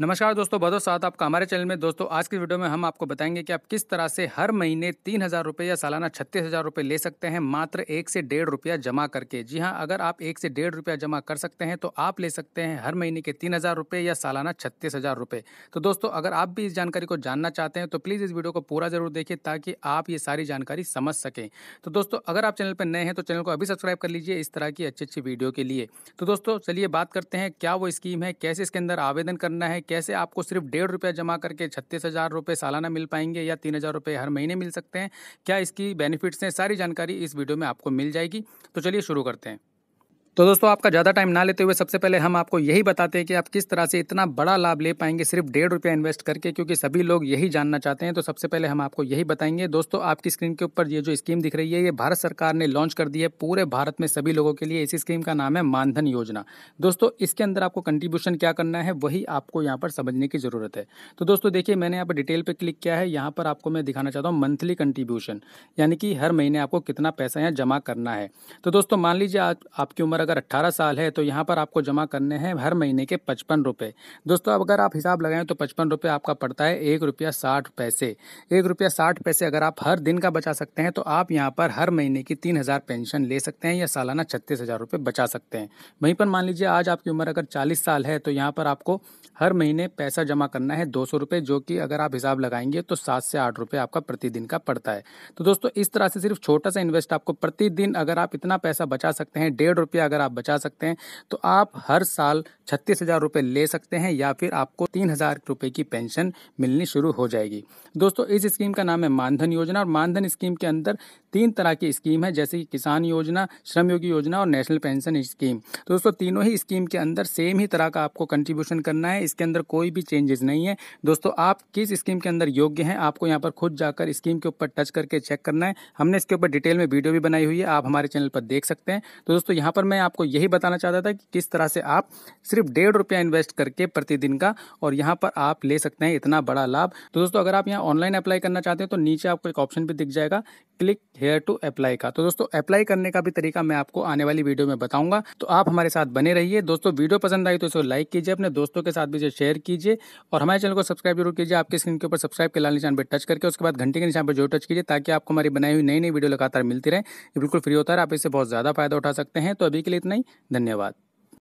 नमस्कार दोस्तों बहुत साथ आपका हमारे चैनल में दोस्तों आज की वीडियो में हम आपको बताएंगे कि आप किस तरह से हर महीने तीन हज़ार रुपये या सालाना छत्तीस हज़ार रुपये ले सकते हैं मात्र एक से डेढ़ रुपया जमा करके जी हां अगर आप एक से डेढ़ रुपया जमा कर सकते हैं तो आप ले सकते हैं हर महीने के तीन हज़ार रुपये या सालाना छत्तीस हज़ार रुपये तो दोस्तों अगर आप भी इस जानकारी को जानना चाहते हैं तो प्लीज़ इस वीडियो को पूरा ज़रूर देखिए ताकि आप ये सारी जानकारी समझ सकें तो दोस्तों अगर आप चैनल पर नए हैं तो चैनल को अभी सब्सक्राइब कर लीजिए इस तरह की अच्छी अच्छी वीडियो के लिए तो दोस्तों चलिए बात करते हैं क्या वो स्कीम है कैसे इसके अंदर आवेदन करना है कैसे आपको सिर्फ डेढ़ रुपया जमा करके छत्तीस हज़ार रुपये सालाना मिल पाएंगे या तीन हज़ार रुपये हर महीने मिल सकते हैं क्या इसकी बेनिफिट्स हैं सारी जानकारी इस वीडियो में आपको मिल जाएगी तो चलिए शुरू करते हैं तो दोस्तों आपका ज़्यादा टाइम ना लेते हुए सबसे पहले हम आपको यही बताते हैं कि आप किस तरह से इतना बड़ा लाभ ले पाएंगे सिर्फ डेढ़ रुपया इन्वेस्ट करके क्योंकि सभी लोग यही जानना चाहते हैं तो सबसे पहले हम आपको यही बताएंगे दोस्तों आपकी स्क्रीन के ऊपर ये जो स्कीम दिख रही है ये भारत सरकार ने लॉन्च कर दी है पूरे भारत में सभी लोगों के लिए इस स्कीम का नाम है मानधन योजना दोस्तों इसके अंदर आपको कंट्रीब्यूशन क्या करना है वही आपको यहाँ पर समझने की ज़रूरत है तो दोस्तों देखिए मैंने यहाँ पर डिटेल पर क्लिक किया है यहाँ पर आपको मैं दिखाना चाहता हूँ मंथली कंट्रीब्यूशन यानी कि हर महीने आपको कितना पैसा यहाँ जमा करना है तो दोस्तों मान लीजिए आपकी उम्र अगर 18 साल है तो यहाँ पर आपको जमा करने हैं हर महीने के पचपन रुपये दोस्तों अब अगर आप हिसाब लगाएं तो पचपन रुपये आपका पड़ता है एक रुपया साठ पैसे एक रुपया साठ पैसे अगर आप हर दिन का बचा सकते हैं तो आप यहाँ पर हर महीने की तीन हज़ार पेंशन ले सकते हैं या सालाना छत्तीस हज़ार रुपये बचा सकते हैं वहीं पर मान लीजिए आज आपकी उम्र अगर चालीस साल है तो यहाँ पर आपको हर महीने पैसा जमा करना है दो सौ रुपये जो कि अगर आप हिसाब लगाएंगे तो सात से आठ रुपये आपका प्रतिदिन का पड़ता है तो दोस्तों इस तरह से सिर्फ छोटा सा इन्वेस्ट आपको प्रतिदिन अगर आप इतना पैसा बचा सकते हैं डेढ़ रुपया अगर अगर आप बचा सकते हैं तो आप हर साल छत्तीस हज़ार रुपये ले सकते हैं या फिर आपको तीन हज़ार रुपये की पेंशन मिलनी शुरू हो जाएगी दोस्तों इस स्कीम का नाम है मानधन योजना और मानधन स्कीम के अंदर तीन तरह की स्कीम है जैसे कि किसान योजना श्रम योगी योजना और नेशनल पेंशन स्कीम तो दोस्तों तीनों ही स्कीम के अंदर सेम ही तरह का आपको कंट्रीब्यूशन करना है इसके अंदर कोई भी चेंजेस नहीं है दोस्तों आप किस स्कीम के अंदर योग्य हैं आपको यहाँ पर खुद जाकर स्कीम के ऊपर टच करके चेक करना है हमने इसके ऊपर डिटेल में वीडियो भी बनाई हुई है आप हमारे चैनल पर देख सकते हैं तो दोस्तों यहाँ पर मैं आपको यही बताना चाहता था कि किस तरह से आप सिर्फ डेढ़ रुपया इन्वेस्ट करके प्रतिदिन का और यहाँ पर आप ले सकते हैं इतना बड़ा लाभ तो दोस्तों अगर आप यहाँ ऑनलाइन अप्लाई करना चाहते हैं तो नीचे आपको एक ऑप्शन भी दिख जाएगा क्लिक हेयर टू अप्लाई का तो दोस्तों अप्लाई करने का भी तरीका मैं आपको आने वाली वीडियो में बताऊंगा तो आप हमारे साथ बने रहिए दोस्तों वीडियो पसंद आई तो इसे लाइक कीजिए अपने दोस्तों के साथ भी इसे शेयर कीजिए और हमारे चैनल को सब्सक्राइब जरूर कीजिए आपके स्क्रीन के ऊपर सब्सक्राइब के लाल निशान पर टच करके उसके बाद घंटे के निशान पर जो टच कीजिए ताकि आपको हमारी बनाई हुई नई नई वीडियो लगातार मिलती रहे बिल्कुल फ्री होता है आप इससे बहुत ज़्यादा फायदा उठा सकते हैं तो अभी के लिए इतना ही धन्यवाद